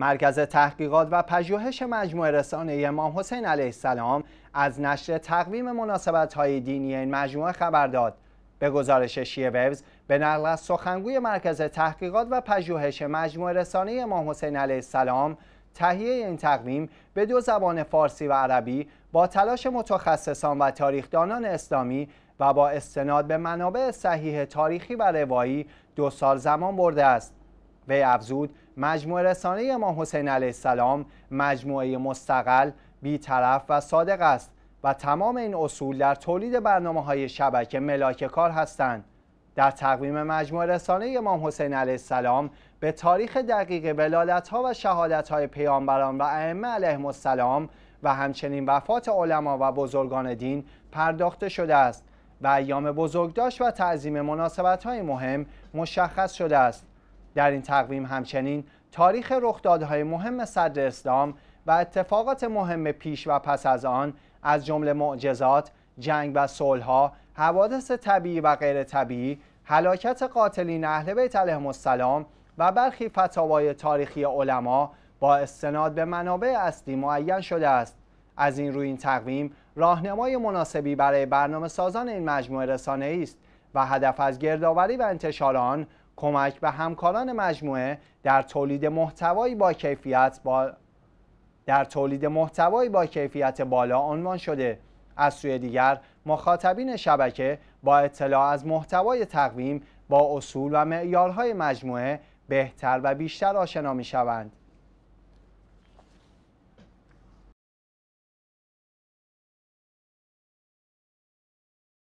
مرکز تحقیقات و پژوهش مجموعه رسانه امام حسین علیه السلام از نشر تقویم مناسبت های دینی این مجموعه خبر داد. به گزارش شیه ویوز به نقل از سخنگوی مرکز تحقیقات و پژوهش مجموعه رسانه امام حسین علیه السلام تهیه این تقویم به دو زبان فارسی و عربی با تلاش متخصصان و تاریخدانان اسلامی و با استناد به منابع صحیح تاریخی و روایی دو سال زمان برده است. وی افزود مجموعه رسانه امام حسین علیه السلام مجموعه مستقل، بیطرف و صادق است و تمام این اصول در تولید برنامه های شبکه ملاک کار هستند. در تقویم مجموعه رسانه امام حسین علیه السلام به تاریخ دقیق ولادت ها و شهادت های پیامبران و ائمه علیه السلام و همچنین وفات علما و بزرگان دین پرداخته شده است و ایام بزرگداشت و تعظیم مناسبت های مهم مشخص شده است. در این تقویم همچنین تاریخ رخدادهای مهم صدر اسلام و اتفاقات مهم پیش و پس از آن از جمله معجزات، جنگ و صلحها، حوادث طبیعی و غیر طبیعی، هلاکت قاتلین اهل بیت علیهم السلام و برخی فتاوای تاریخی علما با استناد به منابع اصلی معین شده است. از این روی این تقویم راهنمای مناسبی برای برنامه سازان این مجموعه رسانه است و هدف از گردآوری و انتشار آن کمک به همکاران مجموعه در تولید محتوایی با کیفیت با در تولید محتوایی با کیفیت بالا عنوان شده از سوی دیگر مخاطبین شبکه با اطلاع از محتوای تقویم با اصول و معیارهای مجموعه بهتر و بیشتر آشنا می شوند.